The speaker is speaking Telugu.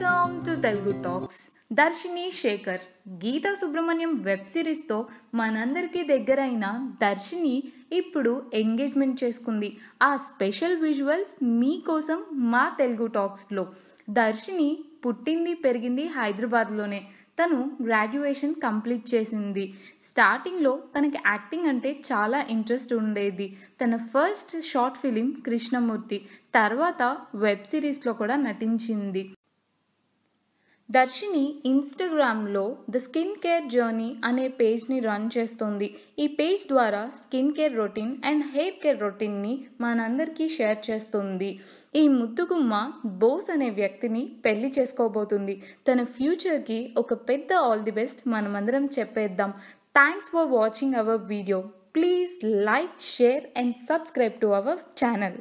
welcome to Telugu talks Darshini Shekhar Geetha Subrahmanyam web సిరీస్తో మనందరికీ దగ్గరైన దర్శిని ఇప్పుడు ఎంగేజ్మెంట్ చేసుకుంది ఆ స్పెషల్ విజువల్స్ మీకోసం మా తెలుగు టాక్స్లో దర్శిని పుట్టింది పెరిగింది హైదరాబాద్లోనే తను గ్రాడ్యుయేషన్ కంప్లీట్ చేసింది స్టార్టింగ్లో తనకి యాక్టింగ్ అంటే చాలా ఇంట్రెస్ట్ ఉండేది తన ఫస్ట్ షార్ట్ ఫిలిం కృష్ణమూర్తి తర్వాత వెబ్ సిరీస్లో కూడా నటించింది దర్శిని ఇన్స్టాగ్రామ్లో ద స్కిన్ కేర్ జర్నీ అనే పేజ్ని రన్ చేస్తుంది ఈ పేజ్ ద్వారా skin care routine and hair care రొటీన్ని మనందరికీ షేర్ చేస్తుంది ఈ ముద్దుగుమ్మ బోస్ అనే వ్యక్తిని పెళ్లి చేసుకోబోతుంది తన ఫ్యూచర్కి ఒక పెద్ద ఆల్ ది బెస్ట్ మనమందరం చెప్పేద్దాం thanks for watching our video please like share and subscribe to our channel